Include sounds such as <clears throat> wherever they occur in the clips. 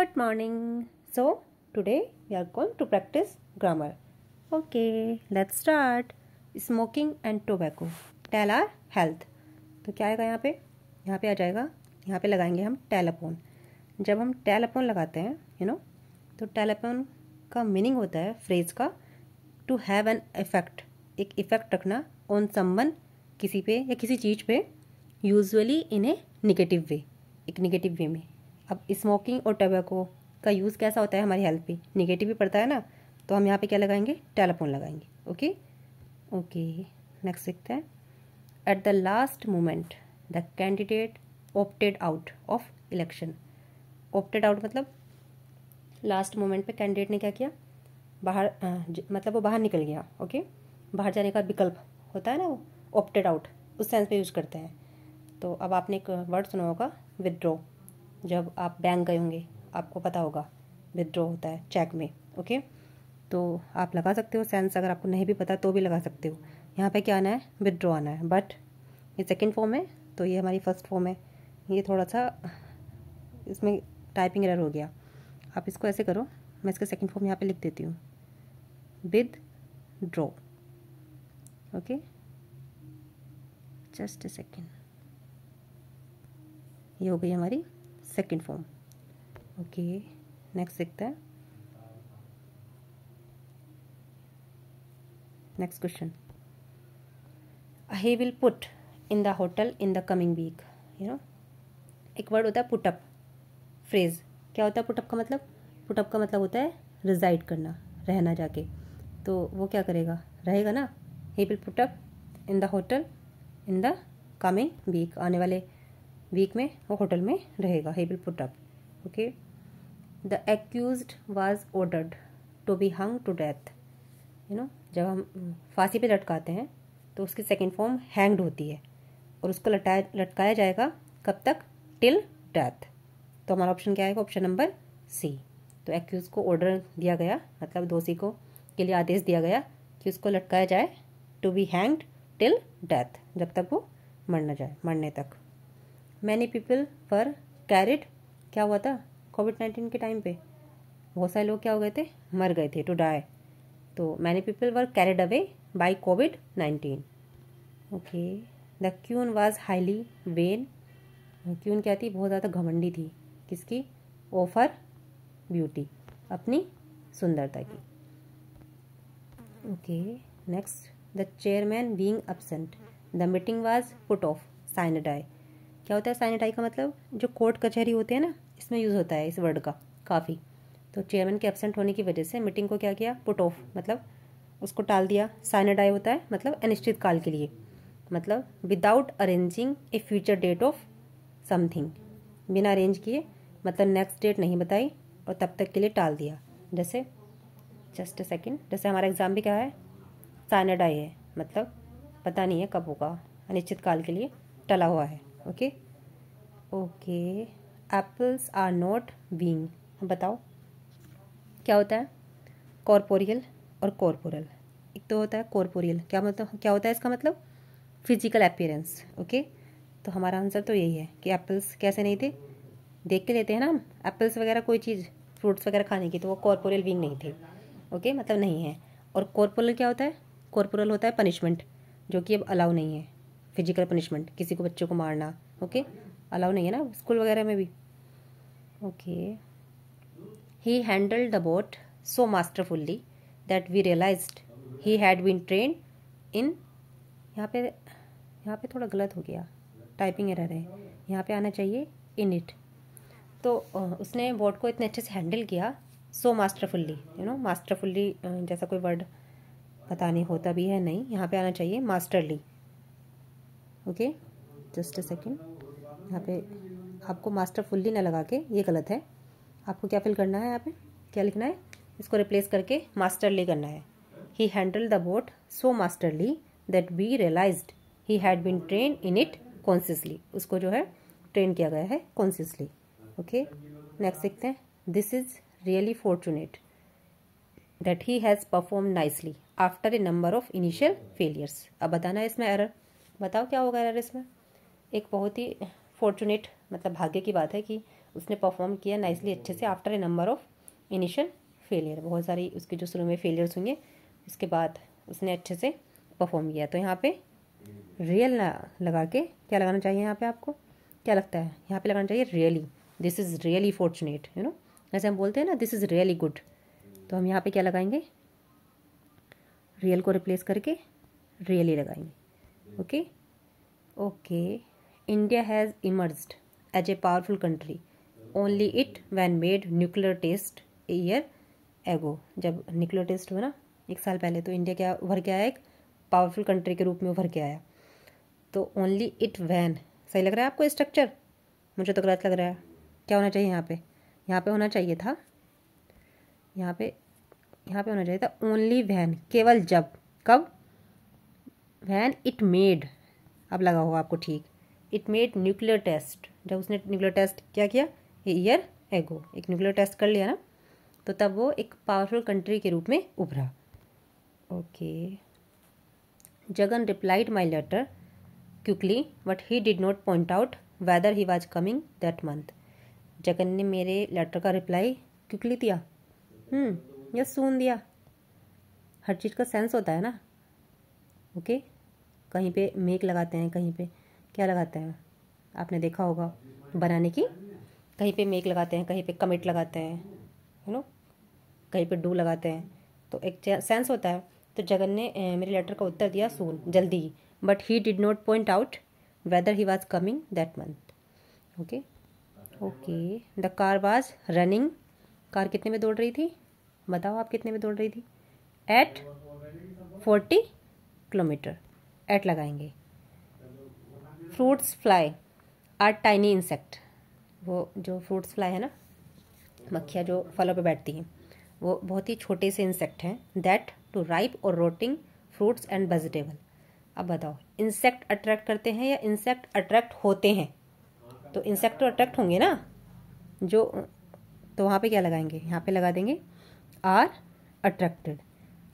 good morning so today we are going to practice grammar okay let's start smoking and tobacco tell our health तो क्या आएगा यहाँ पे यहाँ पे आ जाएगा यहाँ पे लगाएंगे हम टेलापोन जब हम टेलापोन लगाते हैं यू you नो know, तो टेलापोन का मीनिंग होता है फ्रेज का टू हैव एन इफेक्ट एक इफेक्ट रखना ऑन समवन किसी पे या किसी चीज़ पे यूजुअली इन ए निगेटिव वे एक निगेटिव वे में अब स्मोकिंग और टोबैको का यूज़ कैसा होता है हमारी हेल्थ पे निगेटिव भी पड़ता है ना तो हम यहाँ पे क्या लगाएंगे टेलीफोन लगाएंगे ओके ओके नेक्स्ट देखते हैं at the last moment the candidate opted out of election opted out मतलब लास्ट मोमेंट पे कैंडिडेट ने क्या किया बाहर आ, मतलब वो बाहर निकल गया ओके बाहर जाने का विकल्प होता है ना वो ऑप्टेड आउट उस सेंस में यूज़ करते हैं तो अब आपने एक वर्ड सुना होगा विदड्रॉ जब आप बैंक गए होंगे आपको पता होगा विदड्रॉ होता है चेक में ओके तो आप लगा सकते हो सेंस अगर आपको नहीं भी पता तो भी लगा सकते हो यहाँ पे क्या आना है विदड्रॉ आना है बट ये सेकेंड फॉर्म है तो ये हमारी फर्स्ट फॉर्म है ये थोड़ा सा इसमें टाइपिंग एरर हो गया आप इसको ऐसे करो मैं इसका सेकेंड फॉर्म यहाँ पर लिख देती हूँ withdraw okay just a second ये हो गई हमारी second form okay next देखते हैं next question he will put in the hotel in the coming week you know एक वर्ड होता है पुटअप फ्रेज क्या होता है पुटअप का मतलब पुटअप का मतलब होता है रिजाइड करना रहना जाके तो वो क्या करेगा रहेगा ना he will put up in the hotel in the coming week आने वाले वीक में वो होटल में रहेगा he will put up okay the accused was ordered to be hung to death you know जब हम फांसी पे लटकाते हैं तो उसकी सेकेंड फॉर्म हैंग्ड होती है और उसको लटाया लटकाया जाएगा कब तक टिल डेथ तो हमारा ऑप्शन क्या आएगा ऑप्शन नंबर सी तो एक्यूज को ऑर्डर दिया गया मतलब दोषी को के लिए आदेश दिया गया कि उसको लटकाया जाए to be hanged till death जब तक वो मर जाए मरने तक मैनी पीपल पर कैरिड क्या हुआ था कोविड नाइन्टीन के टाइम पे बहुत सारे लोग क्या हो गए थे मर गए थे टू डाई तो many people were carried away by COVID nineteen okay the queen was highly vain queen क्या थी बहुत ज़्यादा घमंडी थी किसकी ओफर ब्यूटी अपनी सुंदरता की okay next the chairman being absent the meeting was put off sine die क्या होता है सैनिटाई का मतलब जो कोर्ट कचहरी होते हैं ना इसमें यूज़ होता है इस वर्ड का काफ़ी तो चेयरमैन के एबसेंट होने की वजह से मीटिंग को क्या किया पुट ऑफ मतलब उसको टाल दिया सैनिटाई होता है मतलब अनिश्चित काल के लिए मतलब without arranging a future date of something बिना अरेंज किए मतलब नेक्स्ट डेट नहीं बताई और तब तक के लिए टाल दिया जैसे जस्ट अ सेकेंड जैसे हमारा एग्ज़ाम भी क्या है सैनिटाई है मतलब पता नहीं है कब होगा अनिश्चित काल के लिए टला हुआ है okay okay apples are not being बताओ क्या होता है कॉरपोरियल और कॉरपोरल एक तो होता है कॉरपोरियल क्या मतलब क्या होता है इसका मतलब फिजिकल अपीयरेंस ओके तो हमारा आंसर तो यही है कि एप्पल्स कैसे नहीं थे देख के लेते हैं ना हम एप्पल्स वगैरह कोई चीज़ फ्रूट्स वगैरह खाने की तो वो कॉरपोरियल बींग नहीं थे ओके मतलब नहीं है और कॉरपोरल क्या होता है कॉरपोरल होता है पनिशमेंट जो कि अब अलाउ नहीं है फिजिकल पनिशमेंट किसी को बच्चों को मारना ओके अलाउ नहीं है ना स्कूल वगैरह में भी okay he handle the boat so masterfully that we realize he had been train in यहाँ पे यहाँ पे थोड़ा गलत हो गया टाइपिंग एरर है यहाँ पे आना चाहिए इन इट तो उसने बोट को इतने अच्छे से हैंडल किया सो मास्टरफुल्ली यू नो मास्टरफुल्ली जैसा कोई वर्ड पता नहीं होता भी है नहीं यहाँ पे आना चाहिए masterly okay just a second यहाँ पे आपको मास्टर फुल्ली ना लगा के ये गलत है आपको क्या फिल करना है यहाँ पे क्या लिखना है इसको रिप्लेस करके मास्टरली करना है he handle the boat so masterly that we realize he had been train in it consciously उसको जो है ट्रेन किया गया है कॉन्सियसली ओके नेक्स्ट देखते हैं this is really fortunate that he has perform nicely after a number of initial failures अब बताना है इसमें एरर बताओ क्या होगा यार इसमें एक बहुत ही फॉर्चुनेट मतलब भाग्य की बात है कि उसने परफॉर्म किया नाइसली अच्छे से after a number of initial failure बहुत सारी उसके जो शुरू में फेलियर्स होंगे उसके बाद उसने अच्छे से परफॉर्म किया तो यहाँ पे रियल लगा के क्या लगाना चाहिए यहाँ पे आपको क्या लगता है यहाँ पे लगाना चाहिए really this is really fortunate you know जैसे हम बोलते हैं ना दिस इज़ रियली गुड तो हम यहाँ पे क्या लगाएंगे रियल को रिप्लेस करके रियली लगाएंगे okay okay india has emerged as a powerful country only it when made nuclear test a एगो जब न्यूक्लियर टेस्ट हुआ ना एक साल पहले तो इंडिया क्या उभर के आया एक पावरफुल कंट्री के रूप में उभर के आया तो ओनली इट वैन सही लग रहा है आपको स्ट्रक्चर मुझे तो गलत लग रहा है क्या होना चाहिए यहाँ पे यहाँ पे होना चाहिए था यहाँ पे यहाँ पे होना चाहिए था ओनली वैन केवल जब कब वैन इट मेड अब लगा होगा आपको ठीक इट मेड न्यूक्लियर टेस्ट जब उसने न्यूक्लियर टेस्ट क्या किया ईयर एगो एक न्यूक्लियर टेस्ट कर लिया ना तो तब वो एक पावरफुल कंट्री के रूप में उभरा okay Jagan replied my letter quickly but he did not point out whether he was coming that month Jagan ने मेरे लेटर का रिप्लाई क्विकली दिया हम्म या दिया हर चीज़ का सेंस होता है ना ओके कहीं पे मेक लगाते हैं कहीं पे क्या लगाते हैं आपने देखा होगा बनाने की कहीं पे मेक लगाते हैं कहीं पे कमिट लगाते हैं है नो कहीं पे डू लगाते हैं तो एक सेंस होता है तो जगन ने मेरे लेटर का उत्तर दिया सून जल्दी ही but he did not point out whether he was coming that month okay okay the car was running car कितने में दौड़ रही थी बताओ आप कितने में दौड़ रही थी एट फोर्टी किलोमीटर एट लगाएंगे fruits fly are tiny insect वो जो फ्रूट्स फ्लाई है ना मक्खियाँ जो फलों पे बैठती हैं वो बहुत ही छोटे से इंसेक्ट हैं दैट टू राइप और रोटिंग फ्रूट्स एंड वेजिटेबल अब बताओ इंसेक्ट अट्रैक्ट करते हैं या इंसेक्ट अट्रैक्ट होते हैं तो इंसेक्ट तो अट्रैक्ट होंगे ना जो तो वहाँ पे क्या लगाएंगे यहाँ पे लगा देंगे आर अट्रैक्टेड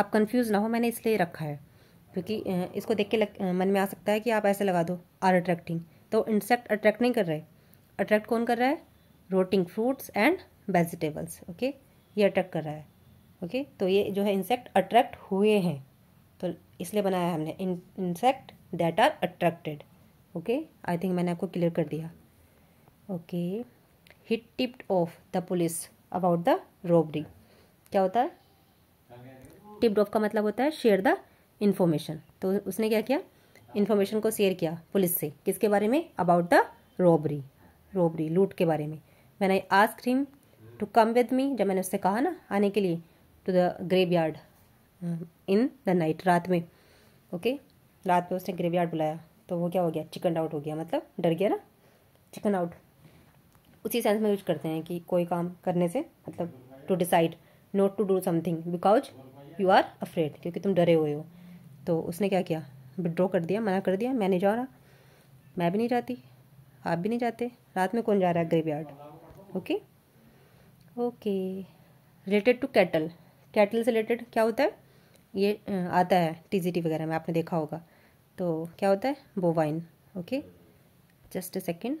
आप कंफ्यूज ना हो मैंने इसलिए रखा है क्योंकि इसको देख के लग, मन में आ सकता है कि आप ऐसे लगा दो आर अट्रैक्टिंग तो इंसेक्ट अट्रैक्ट नहीं कर रहे अट्रैक्ट कौन कर रहा है rotting fruits and vegetables okay ये अट्रैक्ट कर रहा है ओके okay? तो ये जो है इंसेक्ट अट्रैक्ट हुए हैं तो इसलिए बनाया है हमने insect that are attracted okay I think मैंने आपको क्लियर कर दिया okay he tipped off the police about the robbery क्या होता है टिप्ड ऑफ का मतलब होता है शेयर द इन्फॉर्मेशन तो उसने क्या किया इन्फॉर्मेशन को शेयर किया पुलिस से किसके बारे में अबाउट द रॉबरी रॉबरी लूट के बारे में मैंने ask him to come with me जब मैंने उससे कहा ना आने के लिए to the graveyard in the night रात में ओके okay? रात में उसने ग्रेव यार्ड बुलाया तो वो क्या हो गया चिकन आउट हो गया मतलब डर गया ना चिकन आउट उसी सेंस में यूज करते हैं कि कोई काम करने से मतलब to decide not to do something because you are afraid क्योंकि तुम डरे हुए हो तो उसने क्या किया विड्रॉ कर दिया मना कर दिया मैं नहीं जा रहा मैं भी नहीं जाती आप भी नहीं जाते रात में कौन जा रहा है grave okay okay related to cattle cattle से रिलेटेड क्या होता है ये आता है टीजीटी वगैरह में आपने देखा होगा तो क्या होता है bovine okay just a second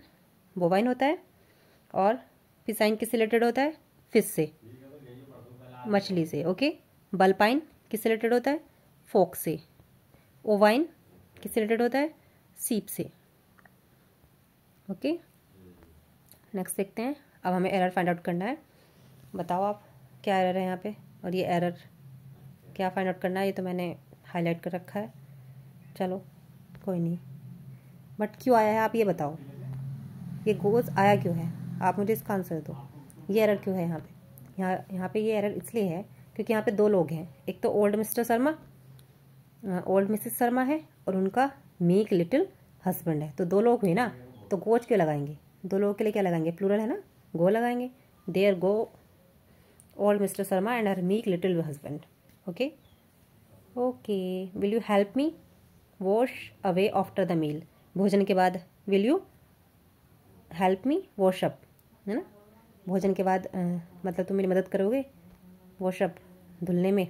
bovine होता है और पिसाइन किससे रिलेटेड होता है फिश से मछली से ओके बल्पाइन किससे रिलेटेड होता है फोक से ओवाइन किससे रिलेटेड होता है सीप से ओके नेक्स्ट देखते हैं अब हमें एरर फाइंड आउट करना है बताओ आप क्या एरर है यहाँ पे और ये एरर क्या फाइंड आउट करना है ये तो मैंने हाईलाइट कर रखा है चलो कोई नहीं बट क्यों आया है आप ये बताओ ये गोज आया क्यों है आप मुझे इसका आंसर दो ये एरर क्यों है यहाँ पे यहाँ यहाँ पे ये एरर इसलिए है क्योंकि यहाँ पे दो लोग हैं एक तो old Mr Sharma old Mrs Sharma है और उनका मेक लिटिल हस्बैंड है तो दो लोग हुए ना तो गोच क्यों लगाएंगे दो लोगों के लिए क्या लगाएंगे प्लूरल है ना गो लगाएंगे there go old Mr Sharma and her make little husband okay okay will you help me wash away after the meal भोजन के बाद will you help me wash up है ना भोजन के बाद आ, मतलब तुम मेरी मदद करोगे वॉशअप धुलने में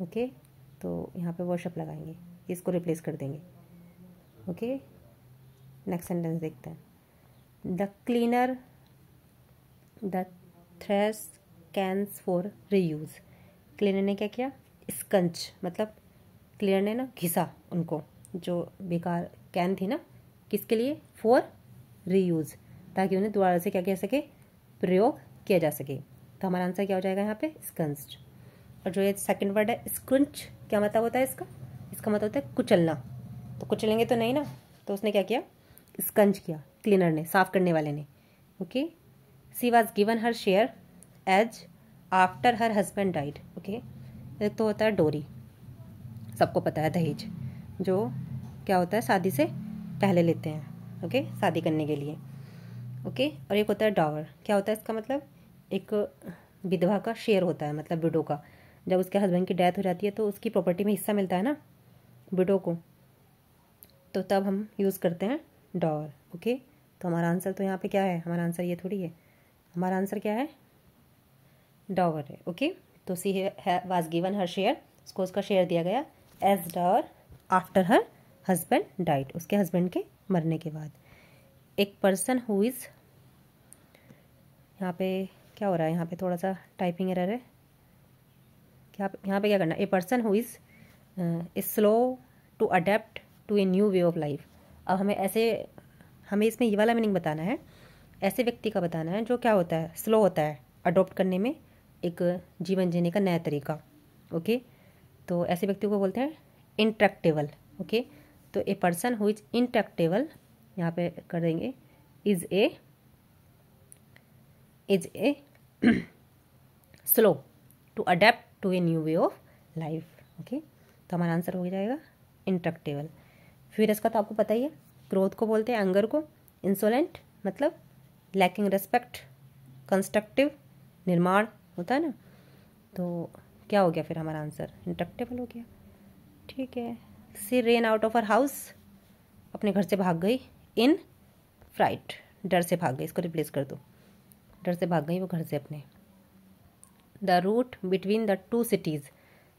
ओके okay? तो यहाँ पे वॉशअप लगाएंगे इसको रिप्लेस कर देंगे ओके नेक्स्ट सेंटेंस देखते हैं the cleaner the trash cans for reuse cleaner ने क्या किया स्कंच मतलब क्लीनर ने ना घिसा उनको जो बेकार कैन थी ना किसके लिए फॉर रीयूज़ ताकि उन्हें दोबारा से क्या कह सके प्रयोग किया जा सके तो हमारा आंसर क्या हो जाएगा यहाँ पे स्कंच और जो ये सेकंड वर्ड है स्क्रंच क्या मतलब होता है इसका इसका मतलब होता है कुचलना तो कुचलेंगे तो नहीं ना तो उसने क्या किया स्कंज किया क्लीनर ने साफ करने वाले ने okay she was given her share as after her husband died okay एक तो होता है डोरी सबको पता है दहेज जो क्या होता है शादी से पहले लेते हैं ओके शादी करने के लिए ओके और एक होता है डावर क्या होता है इसका मतलब एक विधवा का शेयर होता है मतलब विडो का जब उसके हस्बैंड की डेथ हो जाती है तो उसकी प्रॉपर्टी में हिस्सा मिलता है ना विडो को तो तब हम यूज़ करते हैं डॉर ओके तो हमारा आंसर तो यहाँ पे क्या है हमारा आंसर ये थोड़ी है हमारा आंसर क्या है डॉवर है ओके तो सी है वाज गिवन हर शेयर उसको उसका शेयर दिया गया as dower after her husband died उसके हस्बैंड के मरने के बाद एक पर्सन हु इज़ यहाँ पे क्या हो रहा है यहाँ पे थोड़ा सा टाइपिंग एरर है क्या यहाँ पे क्या करना a person who is is slow to adapt to a new way of life अब हमें ऐसे हमें इसमें ये वाला मीनिंग बताना है ऐसे व्यक्ति का बताना है जो क्या होता है स्लो होता है अडोप्ट करने में एक जीवन जीने का नया तरीका ओके तो ऐसे व्यक्ति को बोलते हैं इंट्रैक्टेबल ओके तो a person who is intractable यहाँ पे कर देंगे is a is a slow to adapt to a new way of life okay तो हमारा आंसर हो जाएगा इंट्रक्टेबल फिर इसका तो आपको पता ही है क्रोध को बोलते हैं एंगर को इंसोलेंट मतलब लैकिंग रेस्पेक्ट कंस्ट्रक्टिव निर्माण होता है ना तो क्या हो गया फिर हमारा आंसर इंट्रक्टेबल हो गया ठीक है she ran out of our house अपने घर से भाग गई इन फ्राइट डर से भाग गई इसको रिप्लेस कर दो डर से भाग गई वो घर से अपने the route between the two cities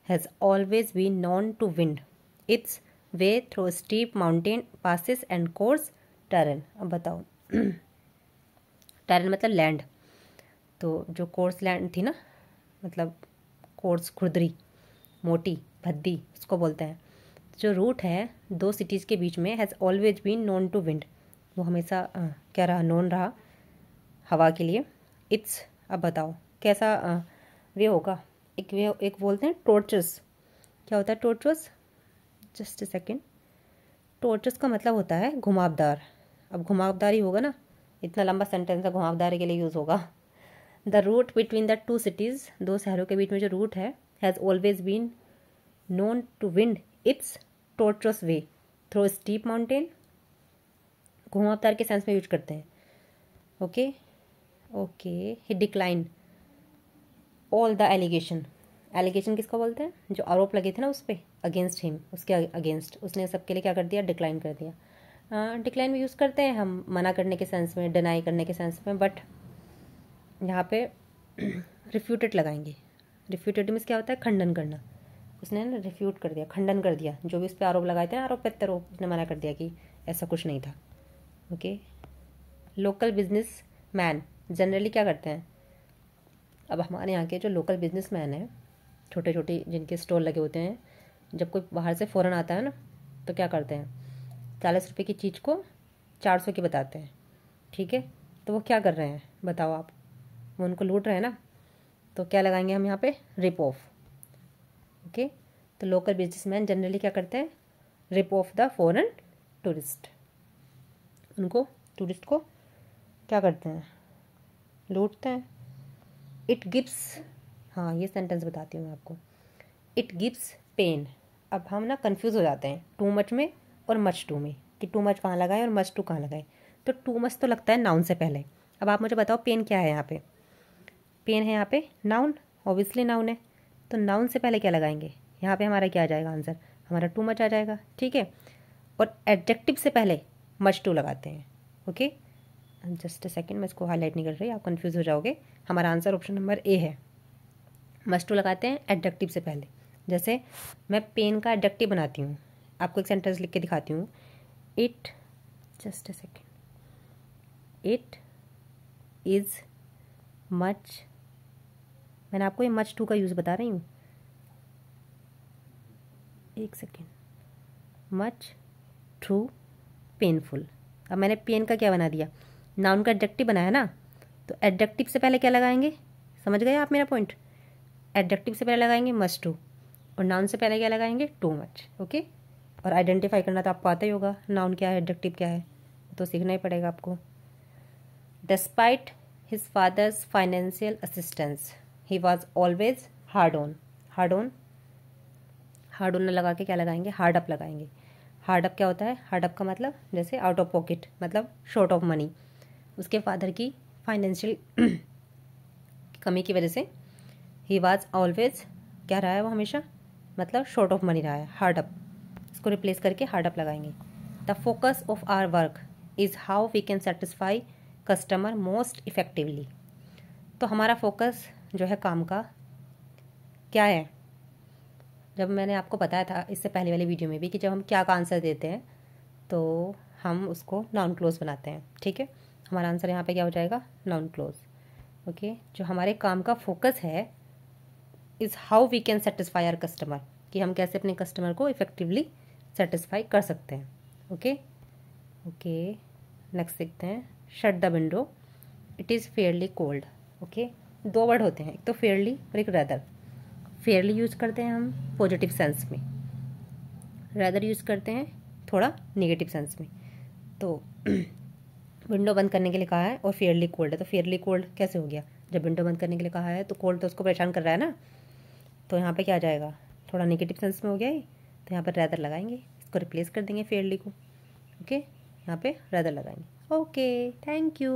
has always been known to wind its way through steep mountain passes and course turn अब बताओ टरन <clears throat> मतलब लैंड तो जो कोर्स लैंड थी ना मतलब कोर्स खुदरी मोटी भद्दी उसको बोलते हैं जो रूट है दो सिटीज़ के बीच में has always been known to wind वो हमेशा क्या रहा नॉन रहा हवा के लिए इट्स अब बताओ कैसा आ, वे होगा एक वे एक बोलते हैं टोर्चस क्या होता है टोर्चस जस्ट अ सेकेंड टोर्चस का मतलब होता है घुमावदार अब घुमावदार ही होगा ना इतना लंबा सेंटेंस है घुमावदार के लिए यूज़ होगा the route between the two cities दो शहरों के बीच में जो रूट है has always been known to wind its tortuous way through steep mountain घुमावदार के सेंस में यूज करते हैं okay okay he decline all the allegation allegation किसको बोलते हैं जो आरोप लगे थे ना उस पर अगेंस्ट हिम उसके अगेंस्ट उसने सबके लिए क्या कर दिया डिक्लाइन कर दिया डिक्लाइन uh, यूज़ करते हैं हम मना करने के सेंस में डिनाई करने के सेंस में बट यहाँ पे रिफ्यूटेड लगाएंगे रिफ्यूटेड मीन्स क्या होता है खंडन करना उसने ना रिफ्यूट कर दिया खंडन कर दिया जो भी उस पर आरोप लगाए थे आरोप प्रत्यारोप तो उसने मना कर दिया कि ऐसा कुछ नहीं था okay local business man generally क्या करते हैं अब हमारे यहाँ के जो लोकल मैन हैं छोटे छोटे जिनके स्टॉल लगे होते हैं जब कोई बाहर से फ़ौरन आता है ना तो क्या करते हैं चालीस रुपये की चीज़ को चार सौ की बताते हैं ठीक है तो वो क्या कर रहे हैं बताओ आप वो उनको लूट रहे हैं ना तो क्या लगाएंगे हम यहाँ पे रिप ऑफ ओके तो लोकल बिजनेसमैन जनरली क्या करते हैं rip off the foreign tourist उनको टूरिस्ट को क्या करते हैं लूटते हैं इट गिप्स हाँ ये सेंटेंस बताती हूँ मैं आपको इट गिप्स पेन अब हम ना कन्फ्यूज़ हो जाते हैं टू मच में और मच टू में कि टू मच कहाँ लगाएं और मच टू कहाँ लगाएं तो टू मच तो लगता है नाउन से पहले अब आप मुझे बताओ पेन क्या है यहाँ पे पेन है यहाँ पे नाउन ऑब्वियसली नाउन है तो नाउन से पहले क्या लगाएंगे यहाँ पे हमारा क्या आ जाएगा आंसर हमारा टू मच आ जाएगा ठीक है और एडजेक्टिव से पहले मच टू लगाते हैं ओके जस्ट अ सेकेंड मैं इसको हाईलाइट नहीं कर रही आप कन्फ्यूज़ हो जाओगे हमारा आंसर ऑप्शन नंबर ए है मस्टू टू लगाते हैं एडक्टिव से पहले जैसे मैं पेन का एडक्टिव बनाती हूँ आपको एक सेंटेंस लिख के दिखाती हूँ it just a second it is much मैंने आपको ये मच टू का यूज़ बता रही हूँ एक सेकेंड मच टू पेनफुल अब मैंने पेन का क्या बना दिया नाउन का एडजेक्टिव बनाया ना तो एडजेक्टिव से पहले क्या लगाएंगे समझ गए आप मेरा पॉइंट एडजेक्टिव से पहले लगाएंगे मस्ट टू और नाउन से पहले क्या लगाएंगे टू मच ओके और आइडेंटिफाई करना तो आपको आता ही होगा नाउन क्या है एडजेक्टिव क्या है तो सीखना ही पड़ेगा आपको despite his father's financial assistance he was always hard on hard on hard on लगा के क्या लगाएंगे हार्ड अप लगाएंगे हार्ड अप क्या होता है हार्ड अप का मतलब जैसे आउट ऑफ पॉकेट मतलब शॉर्ट ऑफ मनी उसके फादर की फाइनेंशियल <clears throat> कमी की वजह से ही वाज ऑलवेज क्या रहा है वो हमेशा मतलब शॉर्ट ऑफ मनी रहा है हार्ड अप इसको रिप्लेस करके हार्ड अप लगाएंगे the focus of our work is how we can satisfy customer most effectively तो हमारा फोकस जो है काम का क्या है जब मैंने आपको बताया था इससे पहले वाली वीडियो में भी कि जब हम क्या का आंसर देते हैं तो हम उसको नॉन क्लोज बनाते हैं ठीक है हमारा आंसर यहाँ पे क्या हो जाएगा नॉन क्लोज ओके जो हमारे काम का फोकस है is how we can satisfy our customer कि हम कैसे अपने कस्टमर को इफ़ेक्टिवली सेटिस्फाई कर सकते हैं ओके ओके नेक्स्ट देखते हैं shut the window it is fairly cold okay दो वर्ड होते हैं एक तो फेयरली और एक रेदर फेयरली यूज़ करते हैं हम पॉजिटिव सेंस में रेदर यूज़ करते हैं थोड़ा नेगेटिव सेंस में तो <clears throat> विंडो बंद करने के लिए कहा है और फेयरली कोल्ड है तो फेयरली कोल्ड कैसे हो गया जब विंडो बंद करने के लिए कहा है तो कोल्ड तो उसको परेशान कर रहा है ना तो यहाँ पे क्या आ जाएगा थोड़ा नेगेटिव सेंस में हो गया है तो यहाँ पर रैदर लगाएंगे इसको रिप्लेस कर देंगे फेयरली को ओके यहाँ पे रैदर लगाएंगे ओके थैंक यू